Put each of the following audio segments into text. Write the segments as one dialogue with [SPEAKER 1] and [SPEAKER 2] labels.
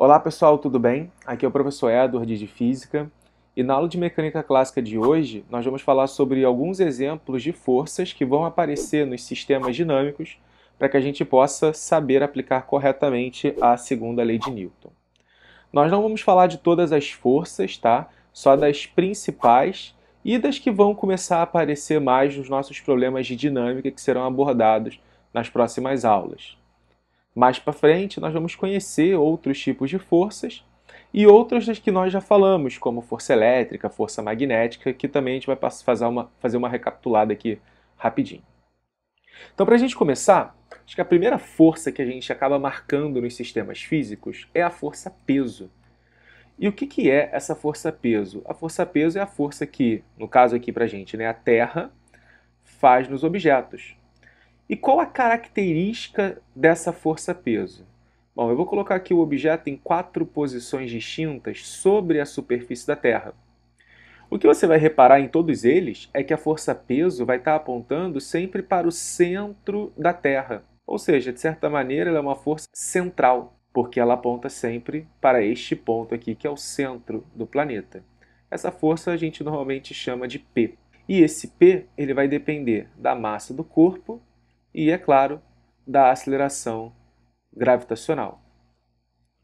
[SPEAKER 1] Olá pessoal, tudo bem? Aqui é o professor Edward de Física e na aula de Mecânica Clássica de hoje nós vamos falar sobre alguns exemplos de forças que vão aparecer nos sistemas dinâmicos para que a gente possa saber aplicar corretamente a segunda lei de Newton. Nós não vamos falar de todas as forças, tá? Só das principais e das que vão começar a aparecer mais nos nossos problemas de dinâmica que serão abordados nas próximas aulas. Mais para frente, nós vamos conhecer outros tipos de forças e outras das que nós já falamos, como força elétrica, força magnética, que também a gente vai fazer uma, fazer uma recapitulada aqui rapidinho. Então, para a gente começar, acho que a primeira força que a gente acaba marcando nos sistemas físicos é a força peso. E o que, que é essa força peso? A força peso é a força que, no caso aqui para a gente, né, a Terra faz nos objetos. E qual a característica dessa força-peso? Bom, eu vou colocar aqui o objeto em quatro posições distintas sobre a superfície da Terra. O que você vai reparar em todos eles é que a força-peso vai estar apontando sempre para o centro da Terra. Ou seja, de certa maneira, ela é uma força central, porque ela aponta sempre para este ponto aqui, que é o centro do planeta. Essa força a gente normalmente chama de P. E esse P ele vai depender da massa do corpo e, é claro, da aceleração gravitacional,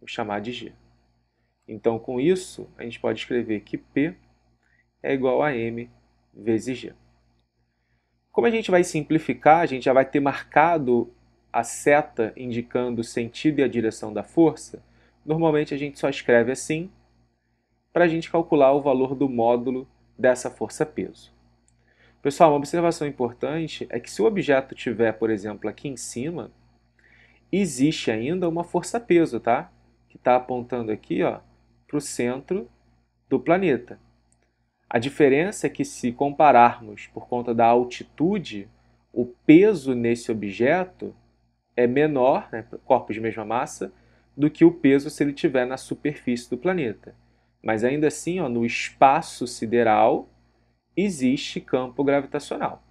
[SPEAKER 1] vou chamar de g. Então, com isso, a gente pode escrever que P é igual a m vezes g. Como a gente vai simplificar, a gente já vai ter marcado a seta indicando o sentido e a direção da força, normalmente a gente só escreve assim para a gente calcular o valor do módulo dessa força-peso. Pessoal, uma observação importante é que se o objeto tiver, por exemplo, aqui em cima, existe ainda uma força-peso, tá? Que está apontando aqui ó, para o centro do planeta. A diferença é que se compararmos por conta da altitude, o peso nesse objeto é menor, né, corpos de mesma massa, do que o peso se ele estiver na superfície do planeta. Mas ainda assim, ó, no espaço sideral, existe campo gravitacional.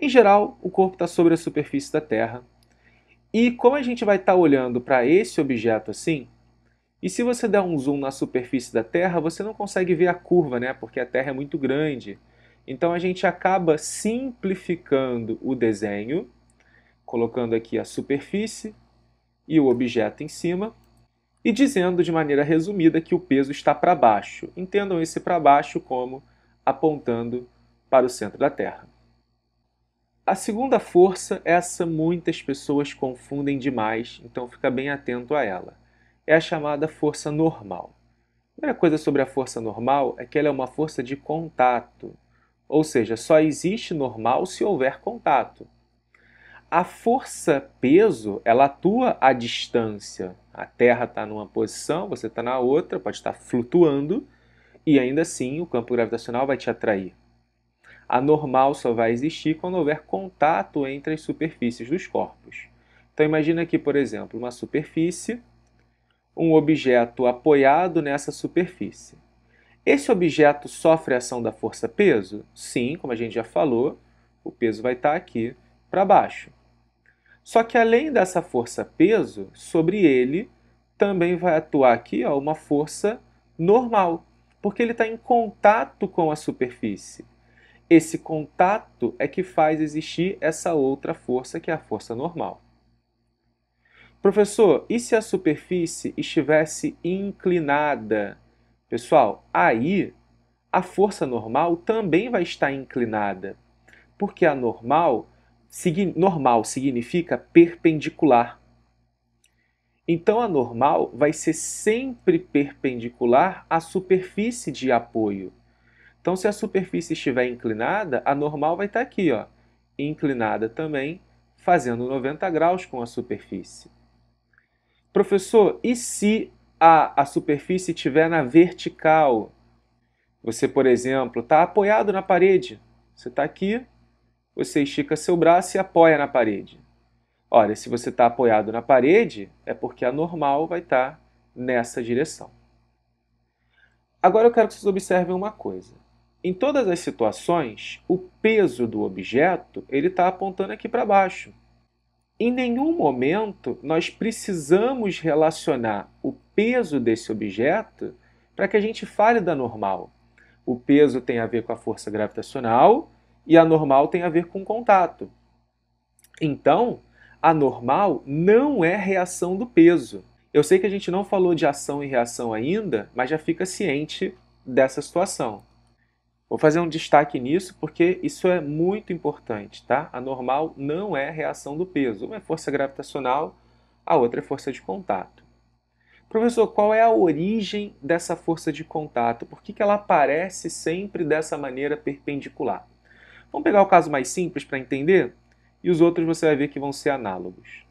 [SPEAKER 1] Em geral, o corpo está sobre a superfície da Terra. E como a gente vai estar tá olhando para esse objeto assim, e se você der um zoom na superfície da Terra, você não consegue ver a curva, né? Porque a Terra é muito grande. Então a gente acaba simplificando o desenho, colocando aqui a superfície e o objeto em cima, e dizendo de maneira resumida que o peso está para baixo. Entendam esse para baixo como apontando para o centro da Terra. A segunda força, é essa muitas pessoas confundem demais, então fica bem atento a ela. É a chamada força normal. A primeira coisa sobre a força normal é que ela é uma força de contato, ou seja, só existe normal se houver contato. A força peso, ela atua à distância. A Terra está numa posição, você está na outra, pode estar tá flutuando, e ainda assim, o campo gravitacional vai te atrair. A normal só vai existir quando houver contato entre as superfícies dos corpos. Então imagina aqui, por exemplo, uma superfície, um objeto apoiado nessa superfície. Esse objeto sofre a ação da força-peso? Sim, como a gente já falou, o peso vai estar aqui para baixo. Só que além dessa força-peso, sobre ele também vai atuar aqui ó, uma força normal, porque ele está em contato com a superfície. Esse contato é que faz existir essa outra força, que é a força normal. Professor, e se a superfície estivesse inclinada? Pessoal, aí a força normal também vai estar inclinada, porque a normal, normal significa perpendicular. Então a normal vai ser sempre perpendicular à superfície de apoio. Então se a superfície estiver inclinada, a normal vai estar aqui, ó, inclinada também, fazendo 90 graus com a superfície. Professor, e se a, a superfície estiver na vertical? Você, por exemplo, está apoiado na parede. Você está aqui, você estica seu braço e apoia na parede. Olha, se você está apoiado na parede, é porque a normal vai estar tá nessa direção. Agora eu quero que vocês observem uma coisa. Em todas as situações, o peso do objeto ele está apontando aqui para baixo. Em nenhum momento nós precisamos relacionar o peso desse objeto para que a gente fale da normal. O peso tem a ver com a força gravitacional e a normal tem a ver com o contato. Então, anormal não é reação do peso. Eu sei que a gente não falou de ação e reação ainda, mas já fica ciente dessa situação. Vou fazer um destaque nisso porque isso é muito importante, tá? A normal não é reação do peso. Uma é força gravitacional, a outra é força de contato. Professor, qual é a origem dessa força de contato? Por que, que ela aparece sempre dessa maneira perpendicular? Vamos pegar o caso mais simples para entender? e os outros você vai ver que vão ser análogos.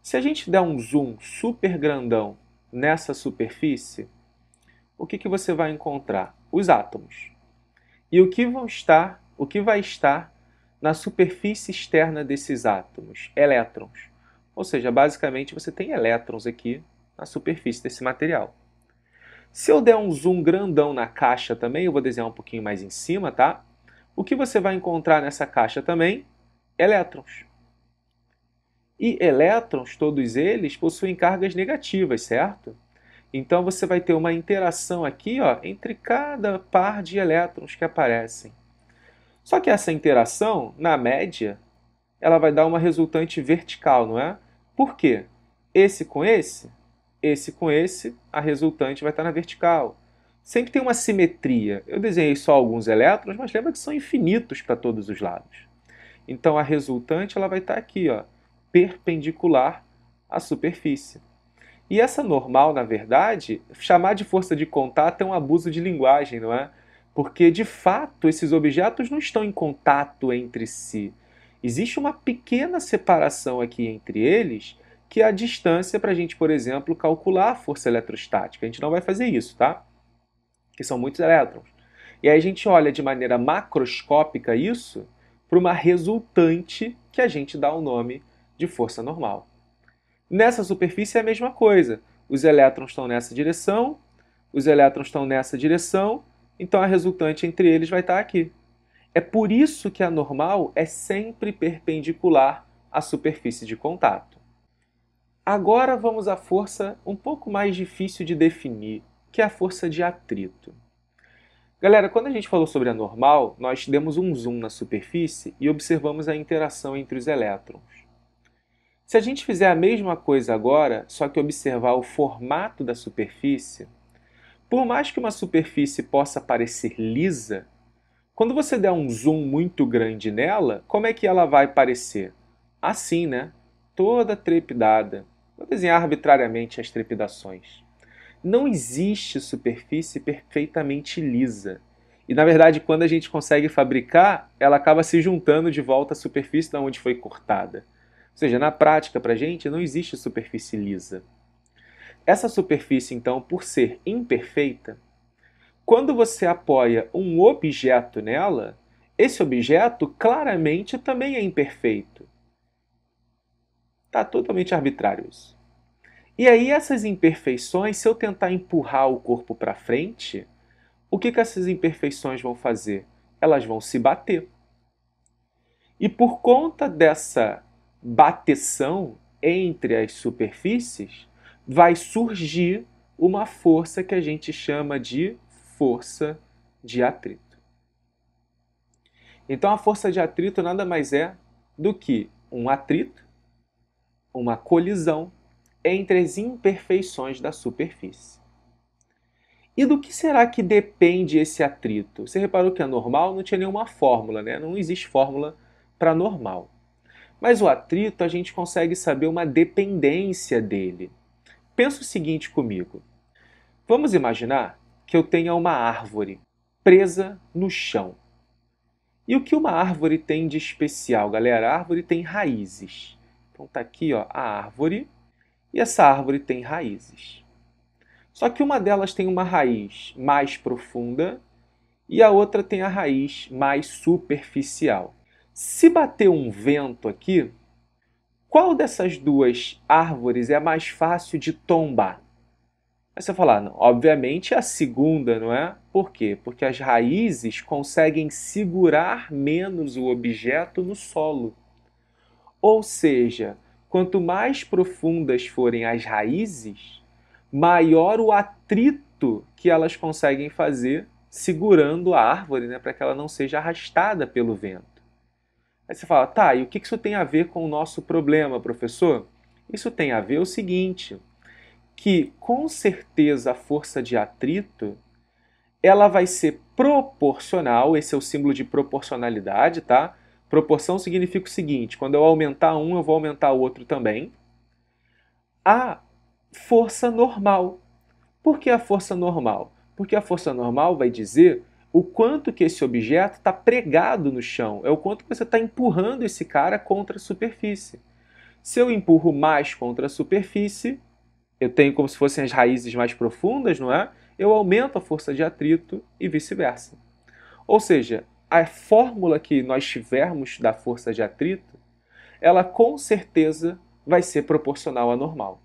[SPEAKER 1] Se a gente der um zoom super grandão nessa superfície, o que, que você vai encontrar? Os átomos. E o que vão estar, o que vai estar na superfície externa desses átomos? Elétrons. Ou seja, basicamente você tem elétrons aqui na superfície desse material. Se eu der um zoom grandão na caixa também, eu vou desenhar um pouquinho mais em cima, tá? O que você vai encontrar nessa caixa também? elétrons. E elétrons, todos eles, possuem cargas negativas, certo? Então você vai ter uma interação aqui ó, entre cada par de elétrons que aparecem. Só que essa interação, na média, ela vai dar uma resultante vertical, não é? Por quê? Esse com esse, esse com esse, a resultante vai estar na vertical. Sempre tem uma simetria. Eu desenhei só alguns elétrons, mas lembra que são infinitos para todos os lados. Então a resultante ela vai estar tá aqui, ó, perpendicular à superfície. E essa normal, na verdade, chamar de força de contato é um abuso de linguagem, não é? Porque de fato esses objetos não estão em contato entre si. Existe uma pequena separação aqui entre eles, que é a distância para a gente, por exemplo, calcular a força eletrostática. A gente não vai fazer isso, tá? Que são muitos elétrons. E aí a gente olha de maneira macroscópica isso para uma resultante que a gente dá o nome de força normal. Nessa superfície é a mesma coisa. Os elétrons estão nessa direção, os elétrons estão nessa direção, então a resultante entre eles vai estar aqui. É por isso que a normal é sempre perpendicular à superfície de contato. Agora vamos à força um pouco mais difícil de definir, que é a força de atrito. Galera, quando a gente falou sobre a normal, nós demos um zoom na superfície e observamos a interação entre os elétrons. Se a gente fizer a mesma coisa agora, só que observar o formato da superfície, por mais que uma superfície possa parecer lisa, quando você der um zoom muito grande nela, como é que ela vai parecer? Assim, né? Toda trepidada. Vou desenhar arbitrariamente as trepidações. Não existe superfície perfeitamente lisa. E na verdade, quando a gente consegue fabricar, ela acaba se juntando de volta à superfície da onde foi cortada. Ou seja, na prática, para a gente, não existe superfície lisa. Essa superfície, então, por ser imperfeita, quando você apoia um objeto nela, esse objeto claramente também é imperfeito. Está totalmente arbitrário isso. E aí essas imperfeições, se eu tentar empurrar o corpo para frente, o que, que essas imperfeições vão fazer? Elas vão se bater. E por conta dessa bateção entre as superfícies, vai surgir uma força que a gente chama de força de atrito. Então a força de atrito nada mais é do que um atrito, uma colisão entre as imperfeições da superfície. E do que será que depende esse atrito? Você reparou que a é normal não tinha nenhuma fórmula, né? não existe fórmula para normal. Mas o atrito a gente consegue saber uma dependência dele. Pensa o seguinte comigo. Vamos imaginar que eu tenha uma árvore presa no chão. E o que uma árvore tem de especial, galera? A árvore tem raízes. Então tá aqui, ó, a árvore e essa árvore tem raízes. Só que uma delas tem uma raiz mais profunda e a outra tem a raiz mais superficial. Se bater um vento aqui, qual dessas duas árvores é mais fácil de tombar? Aí você falar, não, obviamente é a segunda, não é? Por quê? Porque as raízes conseguem segurar menos o objeto no solo. Ou seja, Quanto mais profundas forem as raízes, maior o atrito que elas conseguem fazer segurando a árvore, né, para que ela não seja arrastada pelo vento. Aí você fala, tá, e o que isso tem a ver com o nosso problema, professor? Isso tem a ver o seguinte, que com certeza a força de atrito ela vai ser proporcional, esse é o símbolo de proporcionalidade, tá? Proporção significa o seguinte: quando eu aumentar um, eu vou aumentar o outro também. A força normal. Por que a força normal? Porque a força normal vai dizer o quanto que esse objeto está pregado no chão, é o quanto que você está empurrando esse cara contra a superfície. Se eu empurro mais contra a superfície, eu tenho como se fossem as raízes mais profundas, não é? Eu aumento a força de atrito e vice-versa. Ou seja, a fórmula que nós tivermos da força de atrito, ela com certeza vai ser proporcional à normal.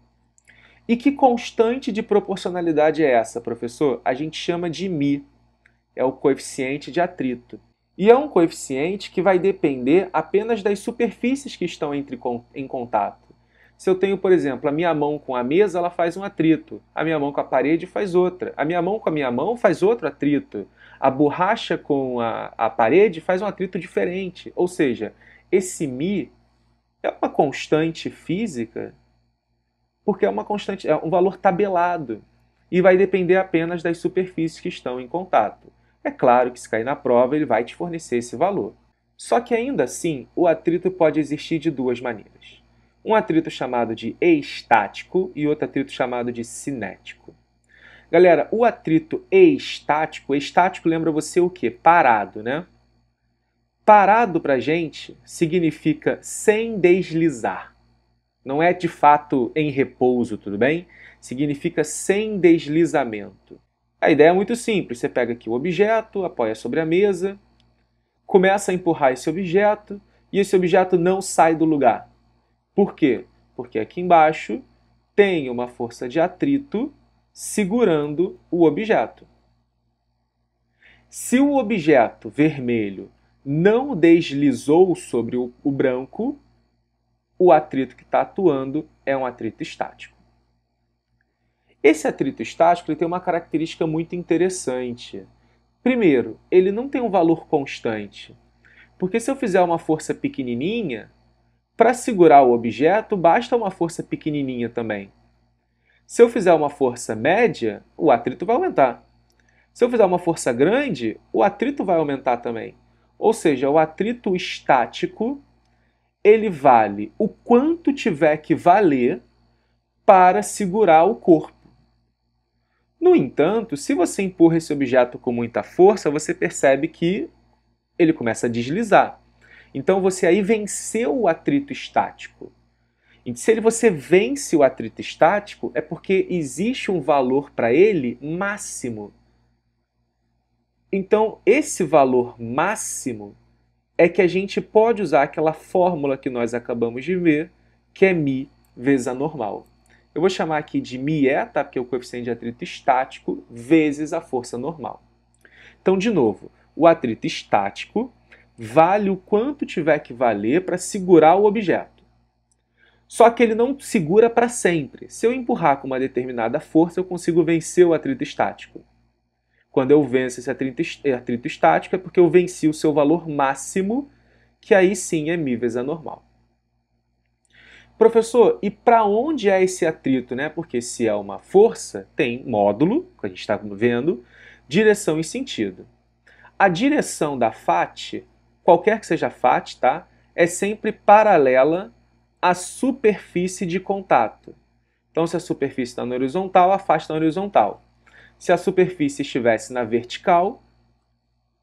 [SPEAKER 1] E que constante de proporcionalidade é essa, professor? A gente chama de μ. É o coeficiente de atrito. E é um coeficiente que vai depender apenas das superfícies que estão entre, em contato. Se eu tenho, por exemplo, a minha mão com a mesa, ela faz um atrito. A minha mão com a parede faz outra. A minha mão com a minha mão faz outro atrito. A borracha com a, a parede faz um atrito diferente. Ou seja, esse Mi é uma constante física porque é uma constante, é um valor tabelado e vai depender apenas das superfícies que estão em contato. É claro que se cair na prova, ele vai te fornecer esse valor. Só que ainda assim, o atrito pode existir de duas maneiras um atrito chamado de estático e outro atrito chamado de cinético. Galera, o atrito estático, estático lembra você o quê? Parado, né? Parado para gente significa sem deslizar. Não é de fato em repouso, tudo bem? Significa sem deslizamento. A ideia é muito simples. Você pega aqui o objeto, apoia sobre a mesa, começa a empurrar esse objeto e esse objeto não sai do lugar por quê? Porque aqui embaixo tem uma força de atrito segurando o objeto. Se o objeto vermelho não deslizou sobre o, o branco, o atrito que está atuando é um atrito estático. Esse atrito estático ele tem uma característica muito interessante. Primeiro, ele não tem um valor constante. Porque se eu fizer uma força pequenininha, para segurar o objeto, basta uma força pequenininha também. Se eu fizer uma força média, o atrito vai aumentar. Se eu fizer uma força grande, o atrito vai aumentar também. Ou seja, o atrito estático ele vale o quanto tiver que valer para segurar o corpo. No entanto, se você empurra esse objeto com muita força, você percebe que ele começa a deslizar. Então você aí venceu o atrito estático. E se você vence o atrito estático, é porque existe um valor para ele máximo. Então, esse valor máximo é que a gente pode usar aquela fórmula que nós acabamos de ver, que é μ vezes a normal. Eu vou chamar aqui de μe, tá? porque é o coeficiente de atrito estático, vezes a força normal. Então, de novo, o atrito estático vale o quanto tiver que valer para segurar o objeto. Só que ele não segura para sempre. Se eu empurrar com uma determinada força, eu consigo vencer o atrito estático. Quando eu venço esse atrito, eh, atrito estático, é porque eu venci o seu valor máximo, que aí sim é Mi vezes a normal. Professor, e para onde é esse atrito? Né? Porque se é uma força, tem módulo, que a gente está vendo, direção e sentido. A direção da FAT qualquer que seja a FAT, tá? é sempre paralela à superfície de contato. Então, se a superfície está na horizontal, a FAT está na horizontal. Se a superfície estivesse na vertical,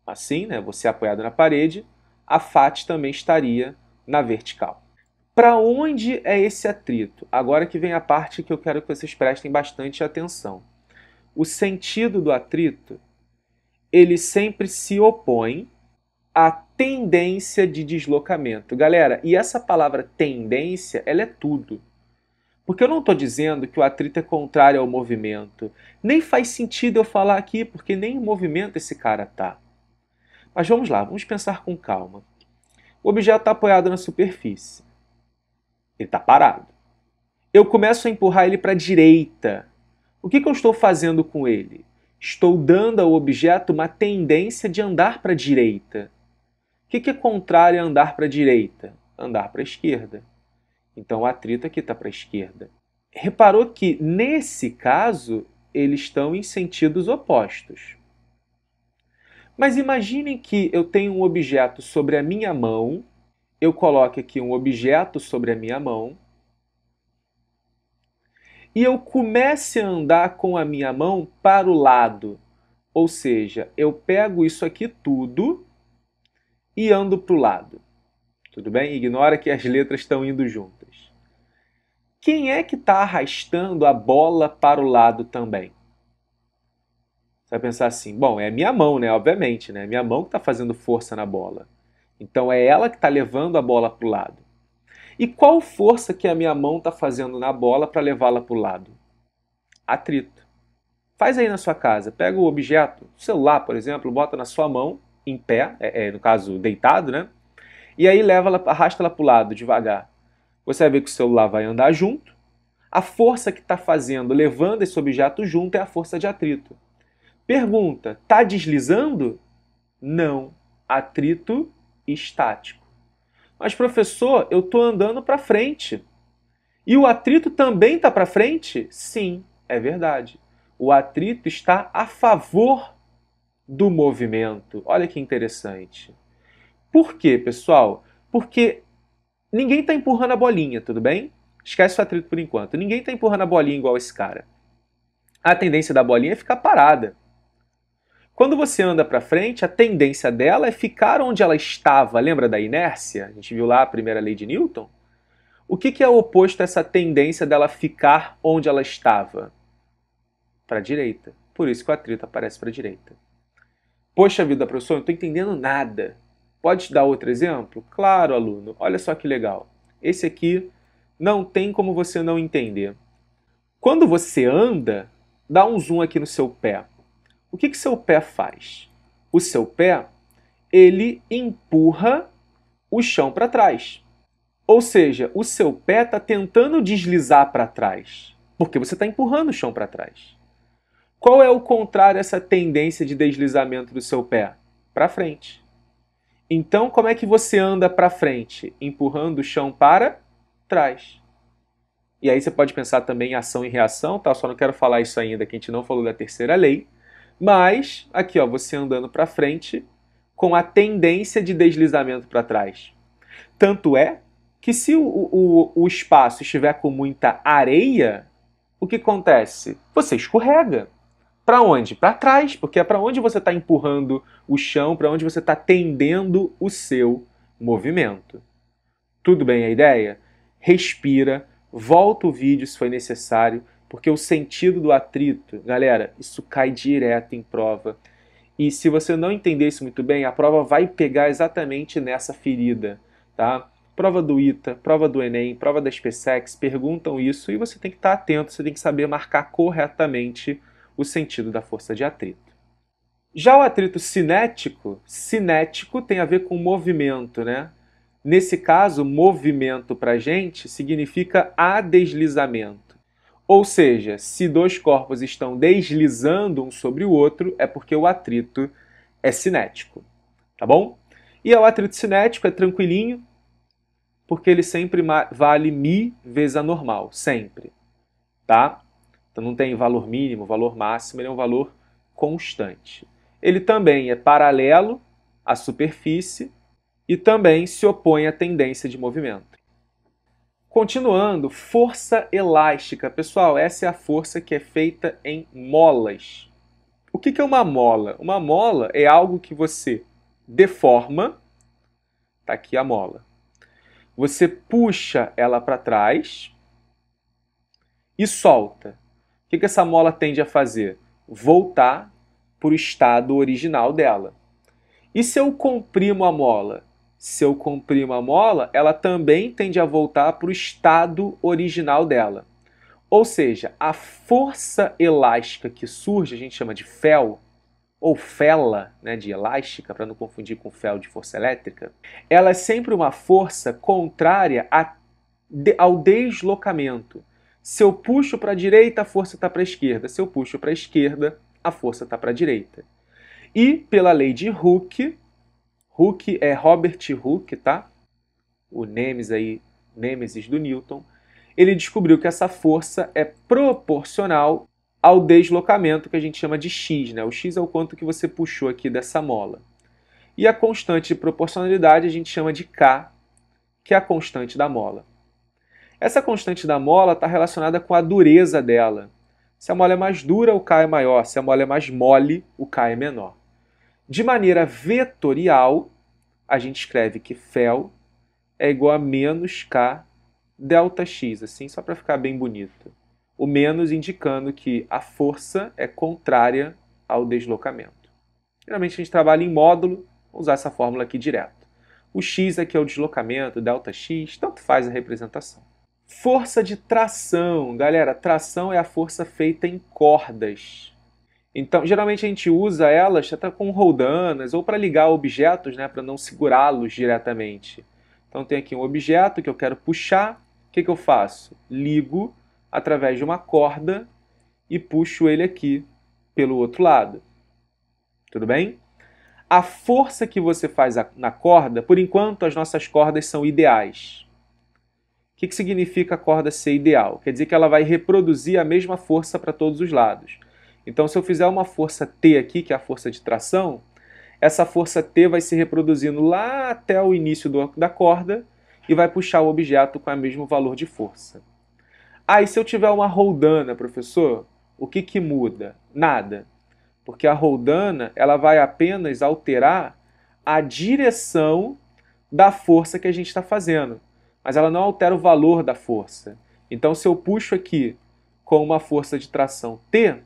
[SPEAKER 1] assim, né, você apoiado na parede, a FAT também estaria na vertical. Para onde é esse atrito? Agora que vem a parte que eu quero que vocês prestem bastante atenção. O sentido do atrito, ele sempre se opõe a tendência de deslocamento. Galera, e essa palavra tendência, ela é tudo. Porque eu não estou dizendo que o atrito é contrário ao movimento. Nem faz sentido eu falar aqui, porque nem em movimento esse cara tá. Mas vamos lá, vamos pensar com calma. O objeto está apoiado na superfície. Ele está parado. Eu começo a empurrar ele para a direita. O que, que eu estou fazendo com ele? Estou dando ao objeto uma tendência de andar para a direita que, que é contrário a andar para a direita? Andar para a esquerda. Então o atrito aqui está para a esquerda. Reparou que, nesse caso, eles estão em sentidos opostos. Mas imaginem que eu tenho um objeto sobre a minha mão, eu coloco aqui um objeto sobre a minha mão, e eu comece a andar com a minha mão para o lado. Ou seja, eu pego isso aqui tudo e ando para o lado. Tudo bem? Ignora que as letras estão indo juntas. Quem é que está arrastando a bola para o lado também? Você vai pensar assim, bom, é minha mão, né? Obviamente, né? É minha mão que está fazendo força na bola. Então é ela que está levando a bola para o lado. E qual força que a minha mão está fazendo na bola para levá-la para o lado? Atrito. Faz aí na sua casa. Pega o objeto, o celular, por exemplo, bota na sua mão em pé, é, é, no caso deitado, né? E aí leva ela, arrasta ela para o lado devagar. Você vai ver que o celular vai andar junto. A força que está fazendo, levando esse objeto junto, é a força de atrito. Pergunta: está deslizando? Não. Atrito estático. Mas, professor, eu estou andando para frente. E o atrito também está para frente? Sim, é verdade. O atrito está a favor do movimento. Olha que interessante. Por quê, pessoal? Porque ninguém está empurrando a bolinha, tudo bem? Esquece o atrito por enquanto. Ninguém está empurrando a bolinha igual esse cara. A tendência da bolinha é ficar parada. Quando você anda para frente, a tendência dela é ficar onde ela estava. Lembra da inércia? A gente viu lá a primeira lei de Newton? O que, que é o oposto a essa tendência dela ficar onde ela estava? Para a direita. Por isso que o atrito aparece para a direita. Poxa vida, professor, eu não estou entendendo nada. Pode te dar outro exemplo? Claro, aluno. Olha só que legal. Esse aqui não tem como você não entender. Quando você anda, dá um zoom aqui no seu pé. O que, que seu pé faz? O seu pé, ele empurra o chão para trás. Ou seja, o seu pé está tentando deslizar para trás, porque você está empurrando o chão para trás. Qual é o contrário dessa essa tendência de deslizamento do seu pé? Para frente. Então, como é que você anda para frente? Empurrando o chão para trás. E aí você pode pensar também em ação e reação, tá? Só não quero falar isso ainda, que a gente não falou da terceira lei. Mas aqui, ó, você andando para frente com a tendência de deslizamento para trás. Tanto é que se o, o, o espaço estiver com muita areia, o que acontece? Você escorrega. Para onde? Para trás, porque é para onde você está empurrando o chão, para onde você está tendendo o seu movimento. Tudo bem a ideia? Respira, volta o vídeo se foi necessário, porque o sentido do atrito, galera, isso cai direto em prova. E se você não entender isso muito bem, a prova vai pegar exatamente nessa ferida, tá? Prova do ITA, prova do Enem, prova da SpaceX perguntam isso e você tem que estar tá atento, você tem que saber marcar corretamente o sentido da força de atrito. Já o atrito cinético, cinético tem a ver com movimento, né? Nesse caso, movimento para gente significa a deslizamento. Ou seja, se dois corpos estão deslizando um sobre o outro, é porque o atrito é cinético. Tá bom? E é o atrito cinético é tranquilinho, porque ele sempre vale mi vezes a normal, sempre. Tá? Então não tem valor mínimo, valor máximo, ele é um valor constante. Ele também é paralelo à superfície e também se opõe à tendência de movimento. Continuando, força elástica. Pessoal, essa é a força que é feita em molas. O que é uma mola? Uma mola é algo que você deforma. Está aqui a mola. Você puxa ela para trás e solta que, que essa mola tende a fazer? Voltar para o estado original dela. E se eu comprimo a mola? Se eu comprimo a mola, ela também tende a voltar para o estado original dela. Ou seja, a força elástica que surge, a gente chama de fel, ou fela, né, de elástica, para não confundir com fel de força elétrica, ela é sempre uma força contrária a, de, ao deslocamento. Se eu puxo para a direita, a força está para a esquerda. Se eu puxo para a esquerda, a força está para a direita. E pela lei de Hooke, Hooke é Robert Hooke, tá? O Nemes aí, Nêmesis do Newton. Ele descobriu que essa força é proporcional ao deslocamento que a gente chama de x, né? O x é o quanto que você puxou aqui dessa mola. E a constante de proporcionalidade a gente chama de k, que é a constante da mola. Essa constante da mola está relacionada com a dureza dela. Se a mola é mais dura, o K é maior. Se a mola é mais mole, o K é menor. De maneira vetorial, a gente escreve que fel é igual a menos K delta x, assim, só para ficar bem bonito. O menos indicando que a força é contrária ao deslocamento. Geralmente a gente trabalha em módulo, vou usar essa fórmula aqui direto. O x aqui é o deslocamento, delta x, tanto faz a representação. Força de tração. Galera, tração é a força feita em cordas. Então, geralmente a gente usa elas até com roldanas ou para ligar objetos, né, para não segurá-los diretamente. Então, tem aqui um objeto que eu quero puxar. O que, que eu faço? Ligo através de uma corda e puxo ele aqui pelo outro lado. Tudo bem? A força que você faz na corda, por enquanto as nossas cordas são ideais. O que significa a corda ser ideal? Quer dizer que ela vai reproduzir a mesma força para todos os lados. Então, se eu fizer uma força T aqui, que é a força de tração, essa força T vai se reproduzindo lá até o início do, da corda e vai puxar o objeto com o mesmo valor de força. Aí, e se eu tiver uma roldana, professor, o que, que muda? Nada. Porque a roldana ela vai apenas alterar a direção da força que a gente está fazendo mas ela não altera o valor da força. Então, se eu puxo aqui com uma força de tração T,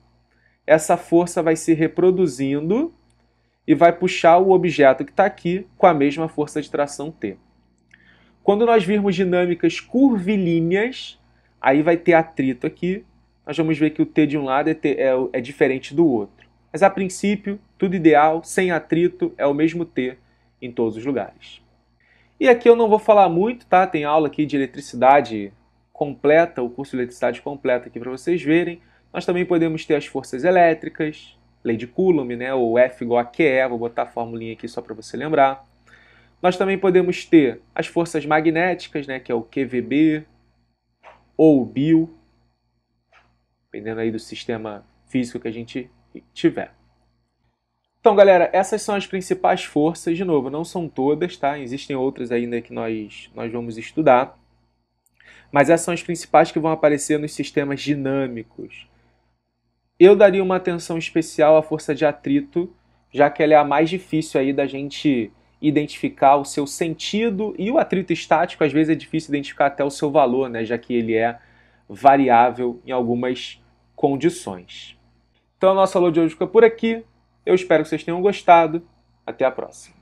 [SPEAKER 1] essa força vai se reproduzindo e vai puxar o objeto que está aqui com a mesma força de tração T. Quando nós virmos dinâmicas curvilíneas, aí vai ter atrito aqui. Nós vamos ver que o T de um lado é, T, é, é, diferente do outro. Mas a princípio, tudo ideal, sem atrito, é o mesmo T em todos os lugares. E aqui eu não vou falar muito, tá? Tem aula aqui de eletricidade completa, o curso de eletricidade completa aqui para vocês verem. Nós também podemos ter as forças elétricas, lei de Coulomb, né? Ou F igual a QE, vou botar a formulinha aqui só para você lembrar. Nós também podemos ter as forças magnéticas, né? Que é o QVB ou o BIL, dependendo aí do sistema físico que a gente tiver. Então, galera, essas são as principais forças, de novo, não são todas, tá? Existem outras ainda que nós, nós vamos estudar, mas essas são as principais que vão aparecer nos sistemas dinâmicos. Eu daria uma atenção especial à força de atrito, já que ela é a mais difícil aí da gente identificar o seu sentido e o atrito estático, às vezes é difícil identificar até o seu valor, né? Já que ele é variável em algumas condições. Então, a nossa aula de hoje fica por aqui. Eu espero que vocês tenham gostado. Até a próxima.